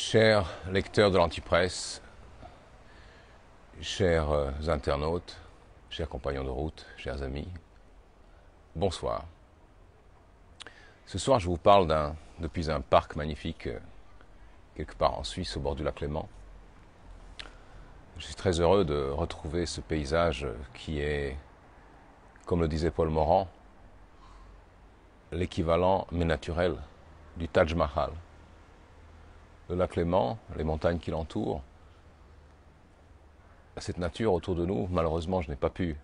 Chers lecteurs de l'Antipresse, chers euh, internautes, chers compagnons de route, chers amis, bonsoir. Ce soir, je vous parle d'un, depuis un parc magnifique, euh, quelque part en Suisse, au bord du lac Léman. Je suis très heureux de retrouver ce paysage euh, qui est, comme le disait Paul Morand, l'équivalent mais naturel du Taj Mahal le lac Léman, les montagnes qui l'entourent, cette nature autour de nous. Malheureusement, je n'ai pas pu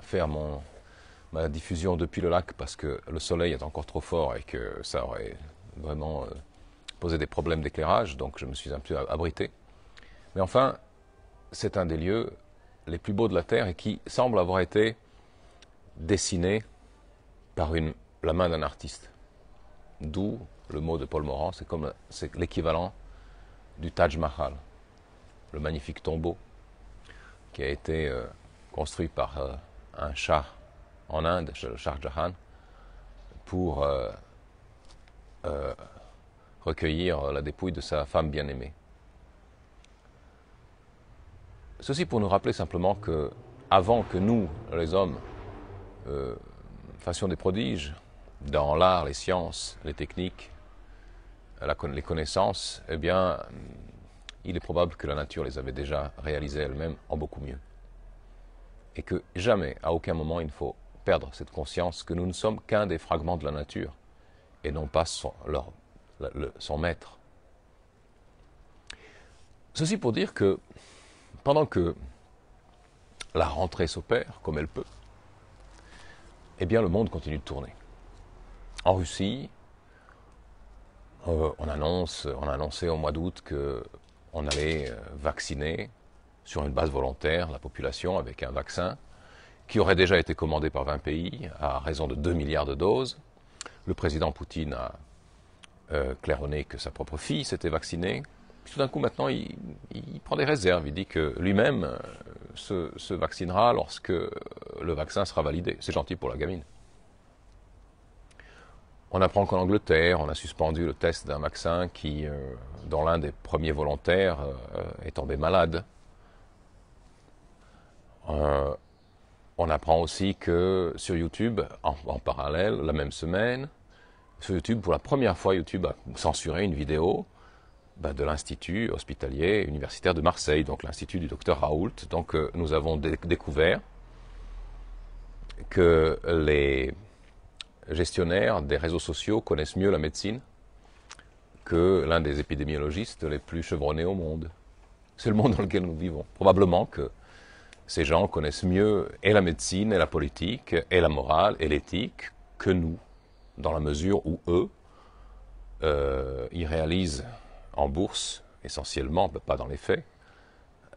faire mon, ma diffusion depuis le lac parce que le soleil est encore trop fort et que ça aurait vraiment euh, posé des problèmes d'éclairage, donc je me suis un peu abrité. Mais enfin, c'est un des lieux les plus beaux de la Terre et qui semble avoir été dessiné par une, la main d'un artiste. D'où le mot de Paul Morand, c'est comme l'équivalent du Taj Mahal, le magnifique tombeau qui a été euh, construit par euh, un Shah en Inde, le Shah Jahan, pour euh, recueillir la dépouille de sa femme bien-aimée. Ceci pour nous rappeler simplement que avant que nous, les hommes, fassions des prodiges dans l'art, les sciences, les techniques, les connaissances, eh bien, il est probable que la nature les avait déjà réalisées elle-même en beaucoup mieux. Et que jamais, à aucun moment, il ne faut perdre cette conscience que nous ne sommes qu'un des fragments de la nature et non pas son, son maître. Ceci pour dire que pendant que la rentrée s'opère comme elle peut, eh bien le monde continue de tourner. En Russie, euh, on, annonce, on a annoncé au mois d'août qu'on allait euh, vacciner sur une base volontaire la population avec un vaccin qui aurait déjà été commandé par 20 pays à raison de 2 milliards de doses. Le président Poutine a euh, claironné que sa propre fille s'était vaccinée. tout d'un coup, maintenant, il, prend des réserves. Il dit que lui-même se vaccinera lorsque le vaccin sera validé. C'est gentil pour la gamine. On apprend qu'en Angleterre, on a suspendu le test d'un vaccin qui, euh, dans l'un des premiers volontaires, euh, est tombé malade. Euh, on apprend aussi que sur YouTube, en, parallèle, la même semaine, sur YouTube, pour la première fois, YouTube a censuré une vidéo bah, de l'Institut hospitalier universitaire de Marseille, donc l'Institut du docteur Raoult. Donc nous avons découvert que les gestionnaires des réseaux sociaux connaissent mieux la médecine que l'un des épidémiologistes les plus chevronnés au monde. C'est le monde dans lequel nous vivons. Probablement que ces gens connaissent mieux et la médecine, et la politique, et la morale, et l'éthique que nous, dans la mesure où eux, ils euh, réalisent en bourse, essentiellement, pas dans les faits,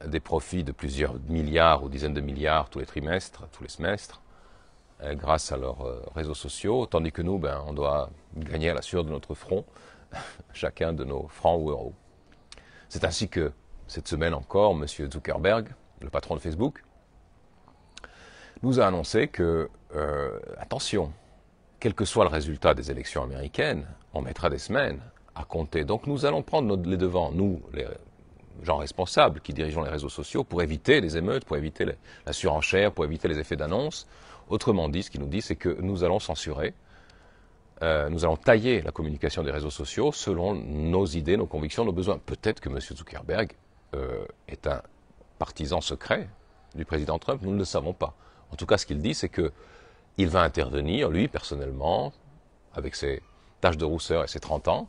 des profits de plusieurs milliards ou dizaines de milliards tous les trimestres, tous les semestres, euh, grâce à leurs euh, réseaux sociaux, tandis que nous, ben, on doit gagner à la sueur de notre front, chacun de nos francs ou euros. C'est ainsi que, cette semaine encore, M. Zuckerberg, le patron de Facebook, nous a annoncé que, euh, attention, quel que soit le résultat des élections américaines, on mettra des semaines à compter. Donc nous allons prendre les devants, nous, les gens responsables qui dirigeons les réseaux sociaux, pour éviter les émeutes, pour éviter la surenchère, pour éviter les effets d'annonce. Autrement dit, ce qu'il nous dit, c'est que nous allons censurer, euh, nous allons tailler la communication des réseaux sociaux selon nos idées, nos convictions, nos besoins. Peut-être que M. Zuckerberg euh, est un partisan secret du président Trump, nous ne le savons pas. En tout cas, ce qu'il dit, c'est que il va intervenir, lui, personnellement, avec ses taches de rousseur et ses 30 ans,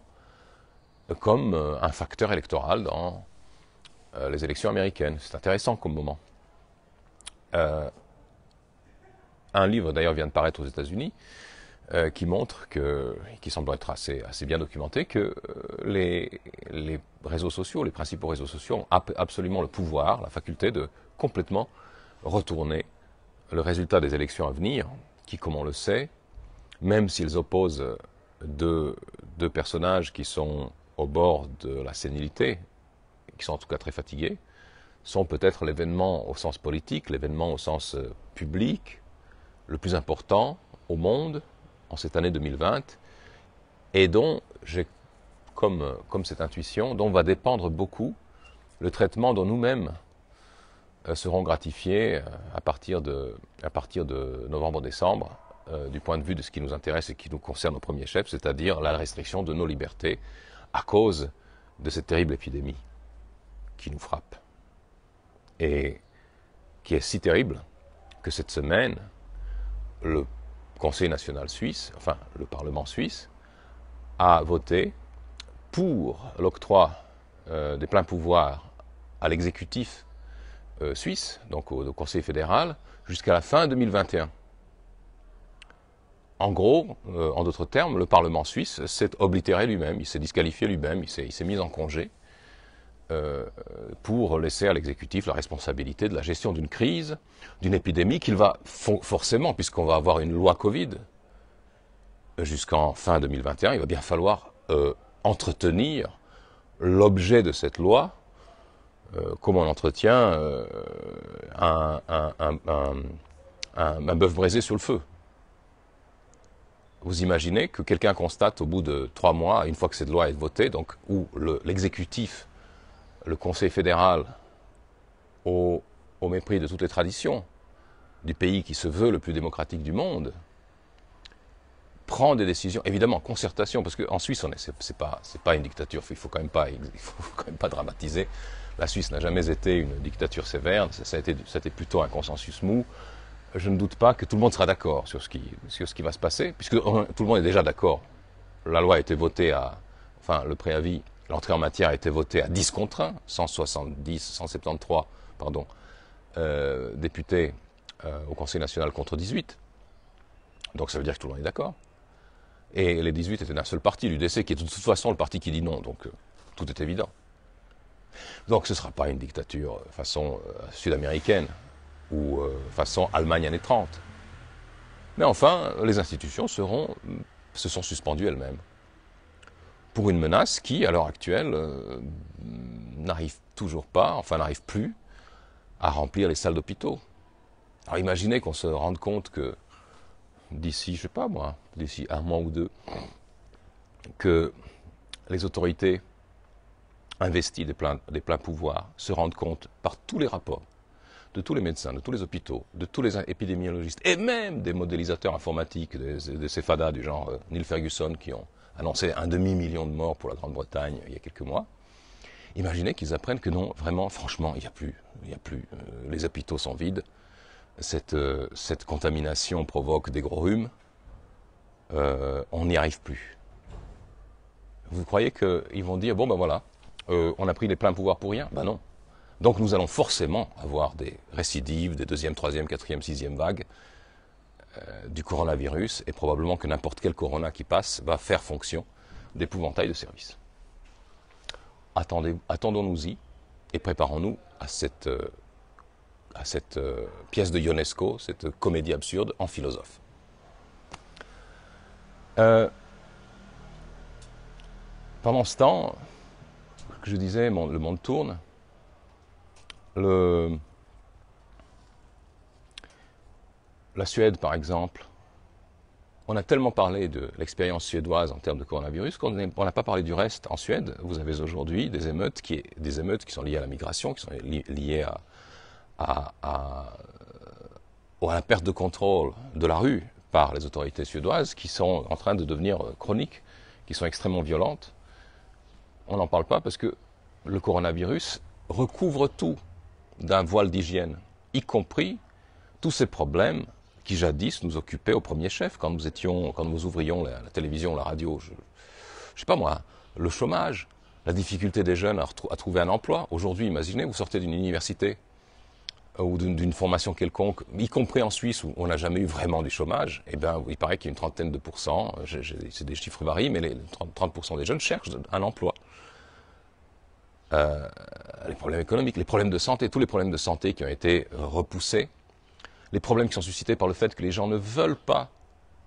comme euh, un facteur électoral dans les élections américaines. C'est intéressant comme moment. Un livre d'ailleurs vient de paraître aux États-Unis euh, qui montre que, qui semble être assez, assez bien documenté, que euh, les, réseaux sociaux, les principaux réseaux sociaux ont absolument le pouvoir, la faculté de complètement retourner le résultat des élections à venir, qui, comme on le sait, même s'ils opposent deux, deux, personnages qui sont au bord de la sénilité, qui sont en tout cas très fatigués, sont peut-être l'événement au sens politique, l'événement au sens euh, public, le plus important au monde en cette année 2020 et dont j'ai comme, cette intuition, dont va dépendre beaucoup le traitement dont nous-mêmes euh, serons gratifiés euh, à partir de, novembre-décembre, euh, du point de vue de ce qui nous intéresse et qui nous concerne au premier chef, c'est-à-dire la restriction de nos libertés à cause de cette terrible épidémie qui nous frappe et qui est si terrible que cette semaine, le Conseil national suisse, enfin le Parlement suisse, a voté pour l'octroi euh, des pleins pouvoirs à l'exécutif euh, suisse, donc au, Conseil fédéral, jusqu'à la fin 2021. En gros, euh, en d'autres termes, le Parlement suisse s'est oblitéré lui-même, il s'est disqualifié lui-même, il s'est mis en congé. Euh, pour laisser à l'exécutif la responsabilité de la gestion d'une crise, d'une épidémie qu'il va forcément, puisqu'on va avoir une loi Covid jusqu'en fin 2021, il va bien falloir euh, entretenir l'objet de cette loi, euh, comme on entretient un, bœuf brisé sur le feu. Vous imaginez que quelqu'un constate au bout de trois mois, une fois que cette loi est votée, donc où l'exécutif le Conseil fédéral, au, mépris de toutes les traditions du pays qui se veut le plus démocratique du monde, prend des décisions, évidemment, concertation, parce qu'en Suisse, ce n'est pas, une dictature, il ne faut, quand même pas, faut quand même pas dramatiser. La Suisse n'a jamais été une dictature sévère, ça, a été, plutôt un consensus mou. Je ne doute pas que tout le monde sera d'accord sur, sur, ce qui va se passer, puisque tout le monde est déjà d'accord. La loi a été votée à, enfin, le préavis l'entrée en matière a été votée à 10 contre 1, 170, 173 pardon, euh, députés euh, au Conseil national contre 18. Donc ça veut dire que tout le monde est d'accord. Et les 18 étaient d'un seul parti, l'UDC, qui est de toute façon le parti qui dit non, donc euh, tout est évident. Donc ce ne sera pas une dictature façon sud-américaine ou façon Allemagne années 30. Mais enfin, les institutions se sont suspendues elles-mêmes pour une menace qui, à l'heure actuelle, euh, n'arrive toujours pas, enfin n'arrive plus, à remplir les salles d'hôpitaux. Alors imaginez qu'on se rende compte que d'ici, je sais pas moi, d'ici un mois ou deux, que les autorités investies des pleins, pouvoirs se rendent compte par tous les rapports de tous les médecins, de tous les hôpitaux, de tous les épidémiologistes et même des modélisateurs informatiques, des, des du genre euh, Neil Ferguson qui ont annoncé un demi-million de morts pour la Grande-Bretagne euh, il y a quelques mois. Imaginez qu'ils apprennent que non, vraiment, franchement, il n'y a plus. Il a plus. Euh, les hôpitaux sont vides. Euh, cette, contamination provoque des gros rhumes. on n'y arrive plus. Vous croyez qu'ils vont dire, bon ben voilà, on a pris les pleins pouvoirs pour rien Ben non. Donc nous allons forcément avoir des récidives, des deuxième, troisième, quatrième, sixième vagues, euh, du coronavirus et probablement que n'importe quel corona qui passe va faire fonction d'épouvantail de service. Attendons-nous-y et préparons-nous à cette, euh, euh, pièce de Ionesco, cette comédie absurde en philosophe. pendant ce temps, que je disais, le monde tourne. La Suède, par exemple, on a tellement parlé de l'expérience suédoise en termes de coronavirus qu'on n'a pas parlé du reste. En Suède, vous avez aujourd'hui des émeutes qui, sont liées à la migration, qui sont liées euh, à la perte de contrôle de la rue par les autorités suédoises, qui sont en train de devenir euh, chroniques, qui sont extrêmement violentes. On n'en parle pas parce que le coronavirus recouvre tout d'un voile d'hygiène, y compris tous ces problèmes qui jadis nous occupait au premier chef quand nous étions, quand nous ouvrions la, télévision, la radio. Je, ne sais pas moi, le chômage, la difficulté des jeunes à, trouver un emploi. Aujourd'hui, imaginez, vous sortez d'une université euh, ou d'une formation quelconque, y compris en Suisse où on n'a jamais eu vraiment du chômage, eh ben, il paraît qu'il y a une trentaine de pourcents, c'est des chiffres variés, mais les 30%, des jeunes cherchent un emploi. Euh, les problèmes économiques, les problèmes de santé, tous les problèmes de santé qui ont été repoussés, les problèmes qui sont suscités par le fait que les gens ne veulent pas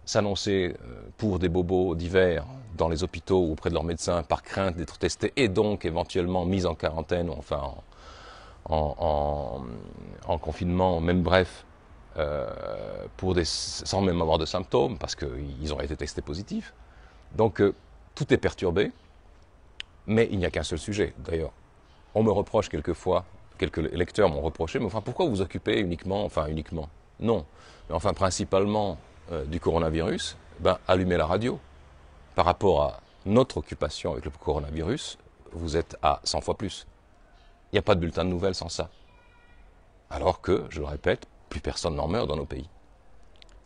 s'annoncer euh, pour des bobos d'hiver dans les hôpitaux ou auprès de leurs médecins par crainte d'être testés et donc éventuellement mis en quarantaine ou enfin en, confinement, même bref, euh, sans même avoir de symptômes parce qu'ils ont été testés positifs. Donc euh, tout est perturbé, mais il n'y a qu'un seul sujet d'ailleurs. On me reproche quelquefois quelques lecteurs m'ont reproché, mais enfin, pourquoi vous occupez uniquement, enfin uniquement, non, mais enfin principalement euh, du coronavirus Ben, allumez la radio. Par rapport à notre occupation avec le coronavirus, vous êtes à 100 fois plus. Il n'y a pas de bulletin de nouvelles sans ça. Alors que, je le répète, plus personne n'en meurt dans nos pays.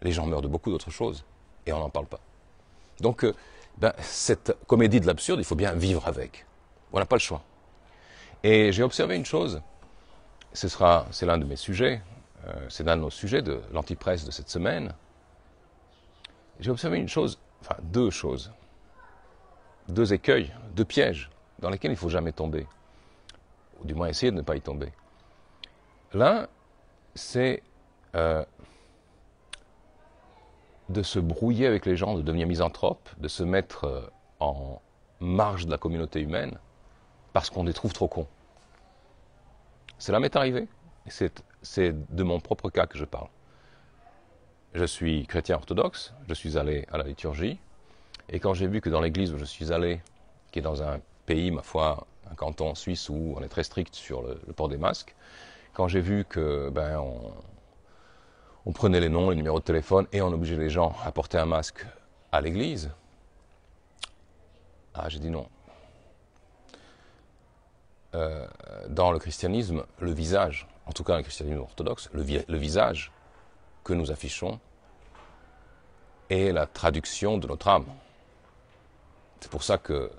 Les gens meurent de beaucoup d'autres choses et on n'en parle pas. Donc, euh, ben, cette comédie de l'absurde, il faut bien vivre avec. On n'a pas le choix. Et j'ai observé une chose, ce sera, c'est l'un de mes sujets, euh, c'est l'un de nos sujets de l'antipresse de cette semaine. J'ai observé une chose, enfin deux choses, deux écueils, deux pièges dans lesquels il ne faut jamais tomber, ou du moins essayer de ne pas y tomber. L'un, c'est euh, de se brouiller avec les gens, de devenir misanthrope, de se mettre euh, en marge de la communauté humaine, parce qu'on les trouve trop cons. Cela m'est arrivé. C'est de mon propre cas que je parle. Je suis chrétien orthodoxe, je suis allé à la liturgie, et quand j'ai vu que dans l'église où je suis allé, qui est dans un pays, ma foi, un canton suisse où on est très strict sur le, port des masques, quand j'ai vu que ben on, prenait les noms, les numéros de téléphone et on obligeait les gens à porter un masque à l'église, ah j'ai dit non, euh, dans le christianisme le visage, en tout cas dans le christianisme orthodoxe, le, visage que nous affichons est la traduction de notre âme. C'est pour ça que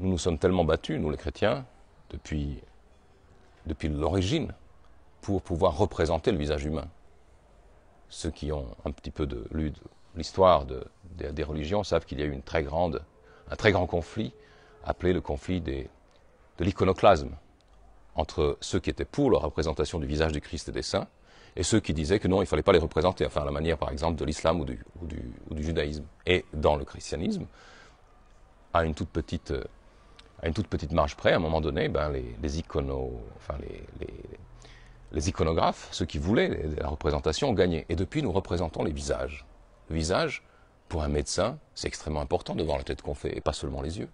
nous nous sommes tellement battus, nous les chrétiens, depuis, depuis l'origine, pour pouvoir représenter le visage humain. Ceux qui ont un petit peu de, lu l'histoire des religions savent qu'il y a eu une très grande, un très grand conflit appelé le conflit des de l'iconoclasme entre ceux qui étaient pour la représentation du visage du Christ et des saints et ceux qui disaient que non, il ne fallait pas les représenter, enfin à la manière par exemple de l'islam ou, du, du judaïsme. Et dans le christianisme, à une toute petite, une toute petite marge près, à un moment donné, ben, les, les, enfin, les, iconographes, ceux qui voulaient la représentation, ont gagné. Et depuis, nous représentons les visages. Le visage, pour un médecin, c'est extrêmement important devant la tête qu'on fait, et pas seulement les yeux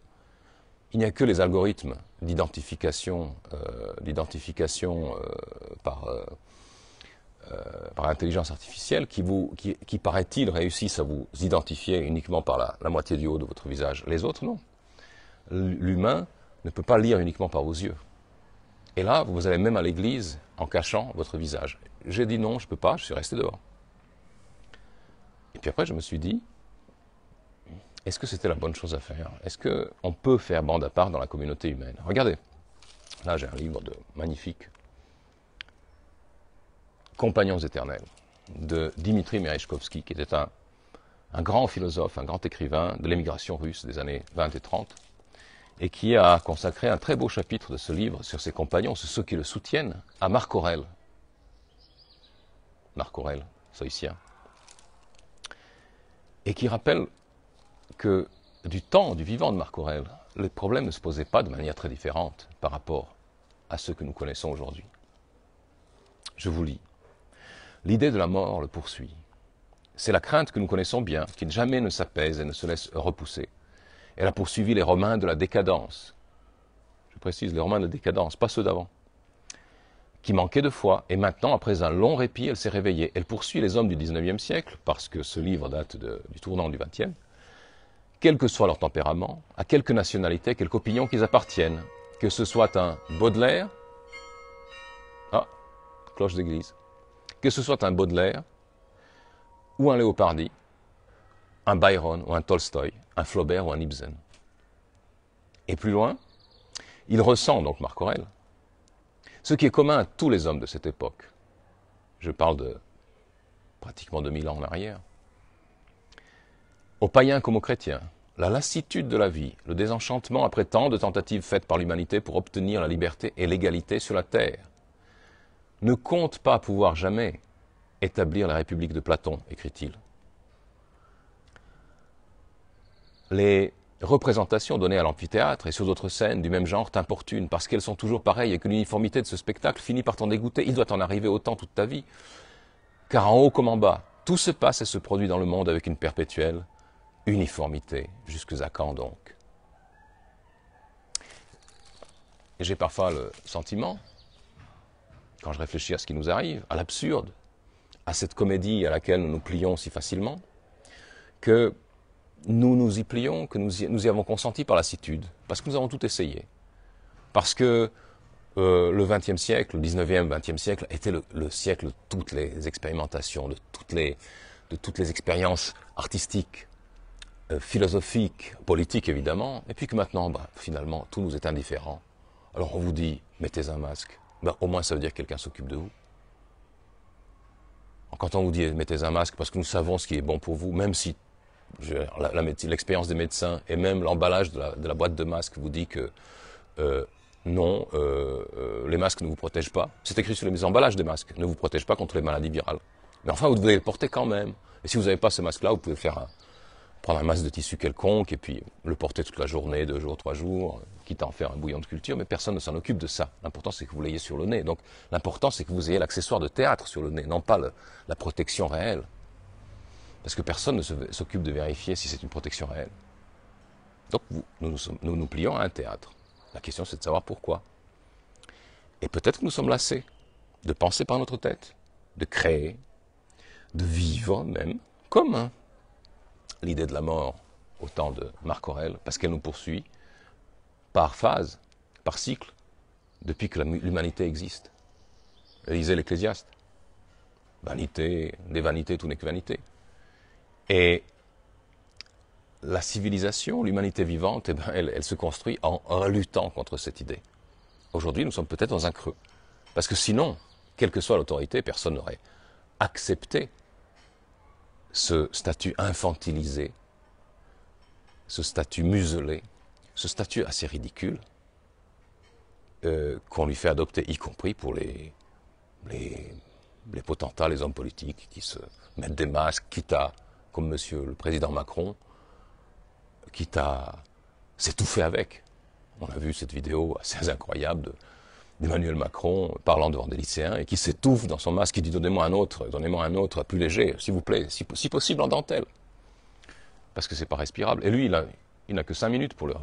il n'y a que les algorithmes d'identification, euh, euh, par, euh, par intelligence artificielle qui, vous, qui, paraît-il, réussissent à vous identifier uniquement par la, la, moitié du haut de votre visage. Les autres, non. L'humain ne peut pas lire uniquement par vos yeux. Et là, vous allez même à l'église en cachant votre visage. J'ai dit non, je ne peux pas, je suis resté dehors. Et puis après, je me suis dit, est-ce que c'était la bonne chose à faire Est-ce qu'on peut faire bande à part dans la communauté humaine Regardez, là j'ai un livre de magnifique Compagnons éternels de Dimitri Merejkovski, qui était un, grand philosophe, un grand écrivain de l'émigration russe des années 20 et 30, et qui a consacré un très beau chapitre de ce livre sur ses compagnons, sur ceux qui le soutiennent, à Marc Aurel Marc Aurèle, soïcien Et qui rappelle que du temps du vivant de Marc Aurèle, les problèmes ne se posaient pas de manière très différente par rapport à ceux que nous connaissons aujourd'hui. Je vous lis. L'idée de la mort le poursuit. C'est la crainte que nous connaissons bien, qui jamais ne s'apaise et ne se laisse repousser. Elle a poursuivi les Romains de la décadence. Je précise, les Romains de la décadence, pas ceux d'avant. Qui manquaient de foi, et maintenant, après un long répit, elle s'est réveillée. Elle poursuit les hommes du XIXe siècle, parce que ce livre date du tournant du 20 quel que soit leur tempérament, à quelque nationalité, à quelque opinion qu'ils appartiennent, que ce soit un Baudelaire, ah, cloche d'église, que ce soit un Baudelaire, ou un Léopardi, un Byron ou un Tolstoy, un Flaubert ou un Ibsen. Et plus loin, il ressent donc Marc Aurel, ce qui est commun à tous les hommes de cette époque. Je parle de pratiquement 2000 ans en arrière. Aux païens comme aux chrétiens, la lassitude de la vie, le désenchantement après tant de tentatives faites par l'humanité pour obtenir la liberté et l'égalité sur la terre, ne compte pas pouvoir jamais établir la République de Platon, écrit-il. Les représentations données à l'amphithéâtre et sur d'autres scènes du même genre t'importunent parce qu'elles sont toujours pareilles et que l'uniformité de ce spectacle finit par t'en dégoûter. Il doit en arriver autant toute ta vie. Car en haut comme en bas, tout se passe et se produit dans le monde avec une perpétuelle uniformité. Jusqu'à quand donc J'ai parfois le sentiment, quand je réfléchis à ce qui nous arrive, à l'absurde, à cette comédie à laquelle nous nous plions si facilement, que nous nous y plions, que nous y, avons consenti par lassitude, parce que nous avons tout essayé. Parce que euh, le XXe siècle, le XIXe, XXe siècle était le, siècle de toutes les expérimentations, de toutes de toutes les expériences artistiques, euh, philosophique, politique évidemment, et puis que maintenant, bah, finalement, tout nous est indifférent. Alors on vous dit, mettez un masque. Bah, au moins, ça veut dire que quelqu'un s'occupe de vous. Quand on vous dit, mettez un masque parce que nous savons ce qui est bon pour vous, même si l'expérience des médecins et même l'emballage de, la, boîte de masques vous dit que euh, non, euh, euh, les masques ne vous protègent pas. C'est écrit sur les emballages des masques, ne vous protègent pas contre les maladies virales. Mais enfin, vous devez les porter quand même. Et si vous n'avez pas ce masque-là, vous pouvez faire un, prendre un masque de tissu quelconque et puis le porter toute la journée, deux jours, trois jours, euh, quitte à en faire un bouillon de culture, mais personne ne s'en occupe de ça. L'important c'est que vous l'ayez sur le nez. Donc l'important c'est que vous ayez l'accessoire de théâtre sur le nez, non pas la protection réelle. Parce que personne ne s'occupe de vérifier si c'est une protection réelle. Donc nous, nous, nous nous plions à un théâtre. La question c'est de savoir pourquoi. Et peut-être que nous sommes lassés de penser par notre tête, de créer, de vivre même comme un l'idée de la mort au temps de Marc Aurèle, parce qu'elle nous poursuit par phase, par cycle, depuis que l'humanité existe. Lisez l'Ecclésiaste. Vanité, des vanités, tout n'est que vanité. Et la civilisation, l'humanité vivante, eh ben, elle, se construit en luttant contre cette idée. Aujourd'hui, nous sommes peut-être dans un creux. Parce que sinon, quelle que soit l'autorité, personne n'aurait accepté ce statut infantilisé, ce statut muselé, ce statut assez ridicule euh, qu'on lui fait adopter, y compris pour les, les, potentats, les hommes politiques qui se mettent des masques, quitte à, comme monsieur le président Macron, quitte à s'étouffer avec. On a vu cette vidéo assez incroyable de d'Emmanuel Macron parlant devant des lycéens et qui s'étouffe dans son masque, qui dit donnez-moi un autre, donnez-moi un autre plus léger, s'il vous plaît, si, possible en dentelle. Parce que c'est pas respirable. Et lui, il n'a que cinq minutes pour le,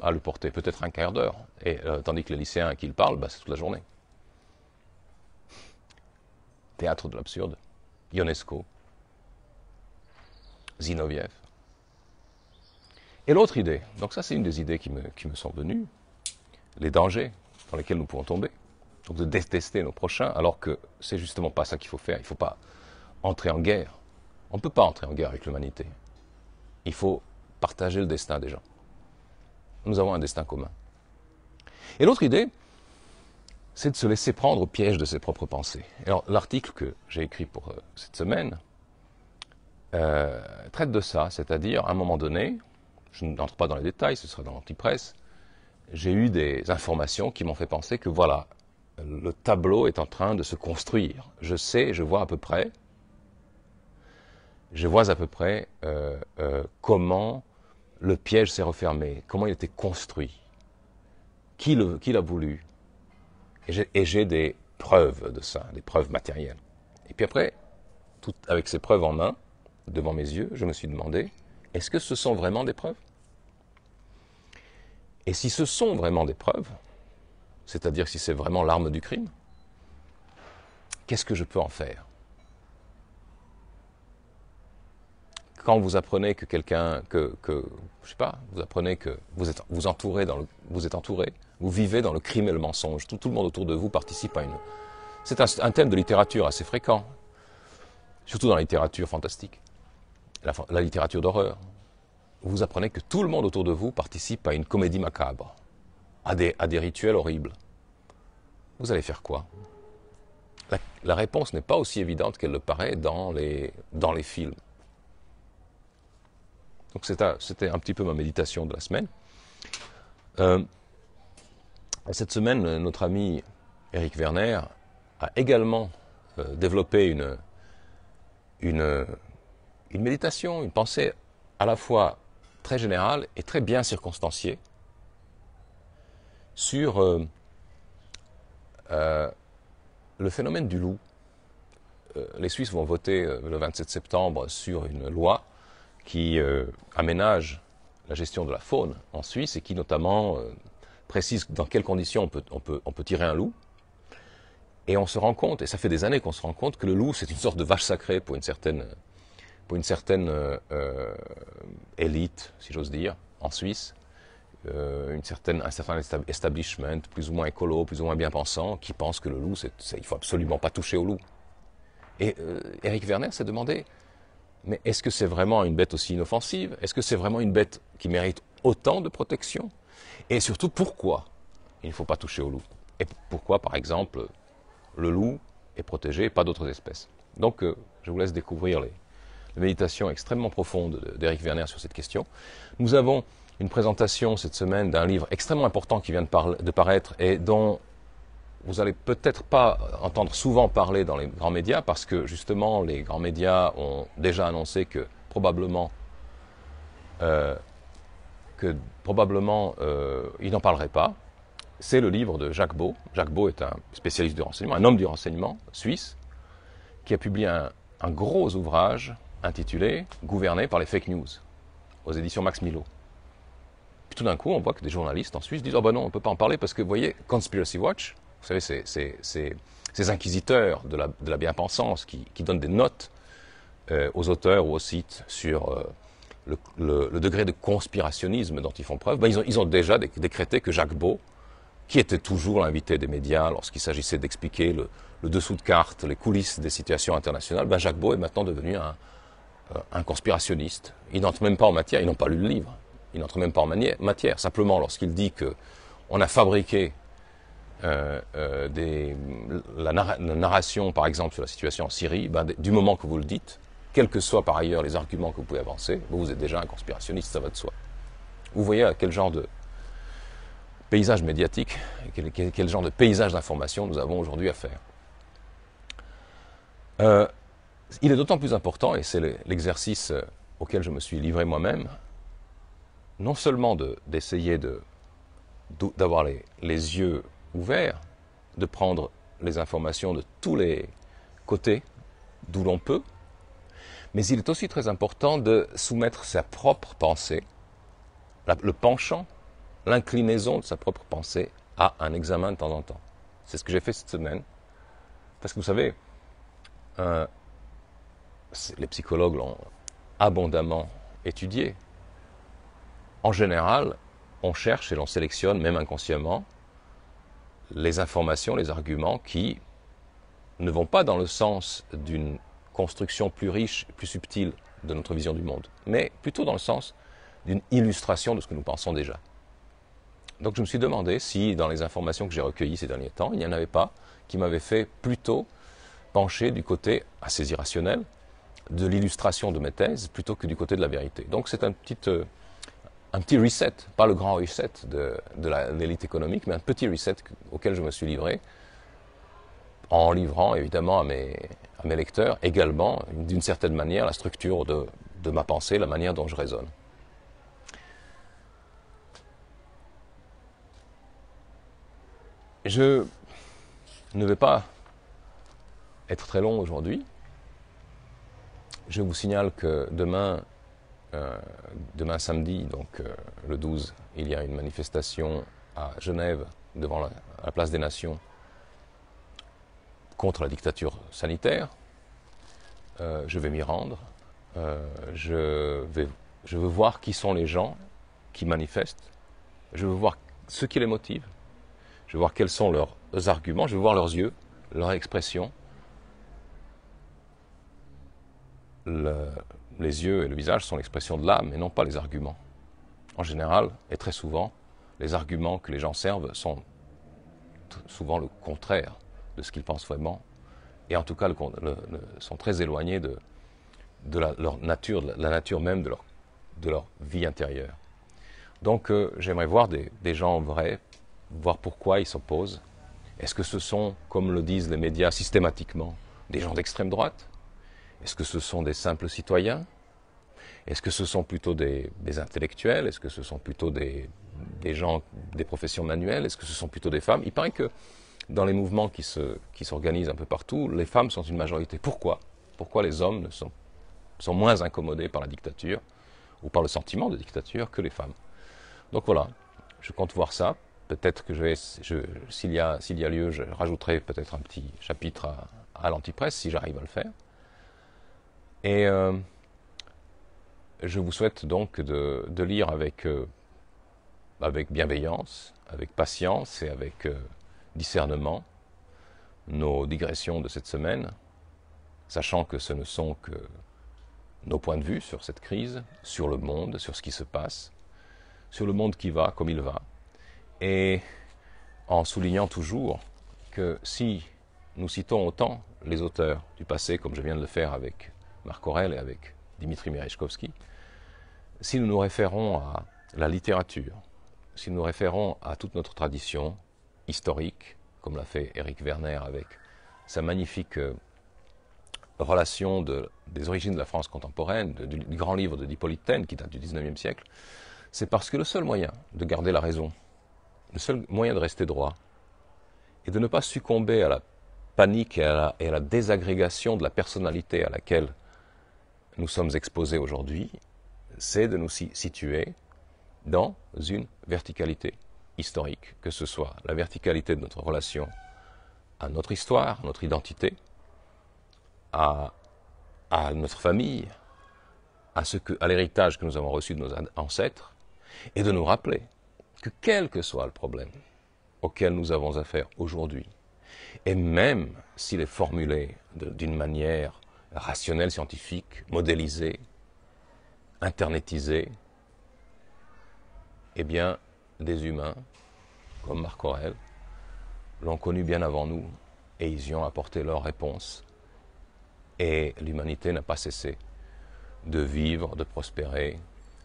à le porter, peut-être un quart d'heure. Et euh, tandis que les lycéens à qui il parle, bah, c'est toute la journée. Théâtre de l'absurde. Ionesco. Zinoviev. Et l'autre idée, donc ça c'est une des idées qui qui me sont venues, les dangers dans lesquels nous pouvons tomber, donc de détester nos prochains, alors que c'est justement pas ça qu'il faut faire. Il ne faut pas entrer en guerre. On ne peut pas entrer en guerre avec l'humanité. Il faut partager le destin des gens. Nous avons un destin commun. Et l'autre idée, c'est de se laisser prendre au piège de ses propres pensées. Alors l'article que j'ai écrit pour euh, cette semaine euh, traite de ça, c'est-à-dire à un moment donné, je n'entre pas dans les détails, ce sera dans l'antipresse, j'ai eu des informations qui m'ont fait penser que voilà, le tableau est en train de se construire. Je sais, je vois à peu près, je vois à peu près euh, euh, comment le piège s'est refermé, comment il était construit, qui l'a voulu. Et j'ai des preuves de ça, des preuves matérielles. Et puis après, tout, avec ces preuves en main, devant mes yeux, je me suis demandé, est-ce que ce sont vraiment des preuves et si ce sont vraiment des preuves, c'est-à-dire si c'est vraiment l'arme du crime, qu'est-ce que je peux en faire Quand vous apprenez que quelqu'un, que, que, je sais pas, vous apprenez que vous êtes, vous entourez dans vous êtes entouré, vous vivez dans le crime et le mensonge, tout, le monde autour de vous participe à une... C'est un, thème de littérature assez fréquent, surtout dans la littérature fantastique, la littérature d'horreur, vous apprenez que tout le monde autour de vous participe à une comédie macabre, à des, rituels horribles. Vous allez faire quoi la, réponse n'est pas aussi évidente qu'elle le paraît dans les, films. Donc c'était un petit peu ma méditation de la semaine. Euh, cette semaine, notre ami Eric Werner a également euh, développé une méditation, une pensée à la fois très général et très bien circonstancié sur euh, euh, le phénomène du loup. Euh, les Suisses vont voter le 27 septembre sur une loi qui aménage la gestion de la faune en Suisse et qui notamment précise dans quelles conditions on peut, on peut tirer un loup. Et on se rend compte, et ça fait des années qu'on se rend compte, que le loup, c'est une sorte de vache sacrée pour une certaine une certaine euh, euh, élite, si j'ose dire, en Suisse, euh, une certaine, un certain establishment, plus ou moins écolo, plus ou moins bien pensant, qui pense que le loup, c ne il faut absolument pas toucher au loup. Et Eric Werner s'est demandé, mais est-ce que c'est vraiment une bête aussi inoffensive Est-ce que c'est vraiment une bête qui mérite autant de protection Et surtout, pourquoi il ne faut pas toucher au loup Et pourquoi, par exemple, le loup est protégé et pas d'autres espèces Donc, je vous laisse découvrir les, méditation extrêmement profonde d'Éric Werner sur cette question. Nous avons une présentation cette semaine d'un livre extrêmement important qui vient de, paraître et dont vous n'allez peut-être pas entendre souvent parler dans les grands médias parce que justement les grands médias ont déjà annoncé que probablement euh, probablement euh, ils n'en parleraient pas. C'est le livre de Jacques Beau. Jacques Beau est un spécialiste du renseignement, un homme du renseignement suisse, qui a publié un gros ouvrage intitulé Gouverné par les fake news aux éditions Max Milo. Puis tout d'un coup, on voit que des journalistes en Suisse disent Oh ben non, on ne peut pas en parler parce que, vous voyez, Conspiracy Watch, vous savez, c'est, ces inquisiteurs de la, bien-pensance qui, donnent des notes euh, aux auteurs ou aux sites sur euh, le, degré de conspirationnisme dont ils font preuve, ben, ils, ont, déjà décrété que Jacques Beau, qui était toujours l'invité des médias lorsqu'il s'agissait d'expliquer le, le dessous de carte, les coulisses des situations internationales, ben Jacques Beau est maintenant devenu un, euh, un conspirationniste. Il n'entre même pas en matière, ils n'ont pas lu le livre. ils n'entre même pas en matière. Simplement, lorsqu'il dit que on a fabriqué euh, euh, la, narration, par exemple, sur la situation en Syrie, ben, du moment que vous le dites, quels que soient par ailleurs les arguments que vous pouvez avancer, vous êtes déjà un conspirationniste, ça va de soi. Vous voyez à quel genre de paysage médiatique, quel, genre de paysage d'information nous avons aujourd'hui à faire. Il est d'autant plus important, et c'est l'exercice euh, auquel je me suis livré moi-même, non seulement d'essayer de, d'avoir les, yeux ouverts, de prendre les informations de tous les côtés d'où l'on peut, mais il est aussi très important de soumettre sa propre pensée, le penchant, l'inclinaison de sa propre pensée à un examen de temps en temps. C'est ce que j'ai fait cette semaine, parce que vous savez, euh, les psychologues l'ont abondamment étudié. En général, on cherche et on sélectionne, même inconsciemment, les informations, les arguments qui ne vont pas dans le sens d'une construction plus riche, plus subtile de notre vision du monde, mais plutôt dans le sens d'une illustration de ce que nous pensons déjà. Donc je me suis demandé si dans les informations que j'ai recueillies ces derniers temps, il n'y en avait pas qui m'avaient fait plutôt pencher du côté assez irrationnel, de l'illustration de mes thèses plutôt que du côté de la vérité. Donc c'est un petit, euh, un petit reset, pas le grand reset de, de l'élite économique, mais un petit reset auquel je me suis livré, en livrant évidemment à mes, à mes lecteurs également, d'une certaine manière, la structure de, de ma pensée, la manière dont je raisonne. Je ne vais pas être très long aujourd'hui, je vous signale que demain, euh, demain samedi, donc euh, le 12, il y a une manifestation à Genève devant la, place des Nations contre la dictature sanitaire. Euh, je vais m'y rendre. je, je veux voir qui sont les gens qui manifestent. Je veux voir ce qui les motive. Je veux voir quels sont leurs arguments. Je veux voir leurs yeux, leur expression. les yeux et le visage sont l'expression de l'âme et non pas les arguments. En général, et très souvent, les arguments que les gens servent sont souvent le contraire de ce qu'ils pensent vraiment, et en tout cas sont très éloignés de, la, leur nature, la nature même de leur, vie intérieure. Donc euh, j'aimerais voir des, des gens vrais, voir pourquoi ils s'opposent. Est-ce que ce sont, comme le disent les médias systématiquement, des gens d'extrême droite est-ce que ce sont des simples citoyens Est-ce que ce sont plutôt des, intellectuels Est-ce que ce sont plutôt des, gens des professions manuelles Est-ce que ce sont plutôt des femmes Il paraît que dans les mouvements qui s'organisent qui un peu partout, les femmes sont une majorité. Pourquoi Pourquoi les hommes sont, sont moins incommodés par la dictature ou par le sentiment de dictature que les femmes Donc voilà, je compte voir ça. Peut-être que je vais, s'il y, y, a lieu, je rajouterai peut-être un petit chapitre à l'antipresse si j'arrive à le faire. Et euh, je vous souhaite donc de, lire avec, euh, avec bienveillance, avec patience et avec euh, discernement nos digressions de cette semaine, sachant que ce ne sont que nos points de vue sur cette crise, sur le monde, sur ce qui se passe, sur le monde qui va comme il va, et en soulignant toujours que si nous citons autant les auteurs du passé, comme je viens de le faire avec Marc Aurel et avec Dimitri Merejkovski, si nous nous référons à la littérature, si nous nous référons à toute notre tradition historique, comme l'a fait Eric Werner avec sa magnifique euh, relation des origines de la France contemporaine, du, grand livre de Hippolyte qui date du 19e siècle, c'est parce que le seul moyen de garder la raison, le seul moyen de rester droit, et de ne pas succomber à la panique et à la, et à la désagrégation de la personnalité à laquelle nous sommes exposés aujourd'hui, c'est de nous situer dans une verticalité historique, que ce soit la verticalité de notre relation à notre histoire, à notre identité, à, notre famille, à, ce à l'héritage que nous avons reçu de nos ancêtres, et de nous rappeler que quel que soit le problème auquel nous avons affaire aujourd'hui, et même s'il est formulé d'une manière rationnel, scientifique, modélisé, internetisé, eh bien, des humains, comme Marc Aurel l'ont connu bien avant nous et ils y ont apporté leurs réponses. Et l'humanité n'a pas cessé de vivre, de prospérer,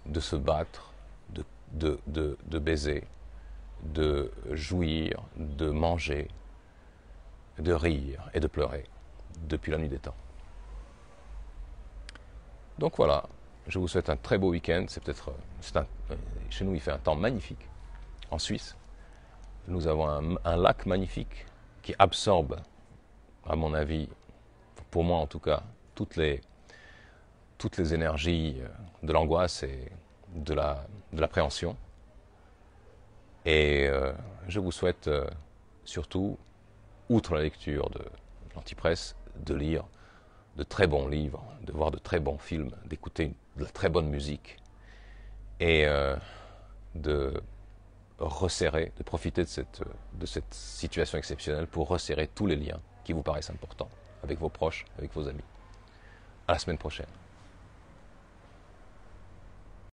de se battre, de, de baiser, de jouir, de manger, de rire et de pleurer depuis la nuit des temps. Donc voilà, je vous souhaite un très beau week-end. C'est peut-être, euh, euh, chez nous il fait un temps magnifique. En Suisse, nous avons un, lac magnifique qui absorbe, à mon avis, pour moi en tout cas, toutes les, toutes les énergies euh, de l'angoisse et de l'appréhension. La, et je vous souhaite surtout, outre la lecture de l'Antipresse, de lire de très bons livres, de voir de très bons films, d'écouter de la très bonne musique et euh, de resserrer, de profiter de cette, de cette situation exceptionnelle pour resserrer tous les liens qui vous paraissent importants avec vos proches, avec vos amis. À la semaine prochaine.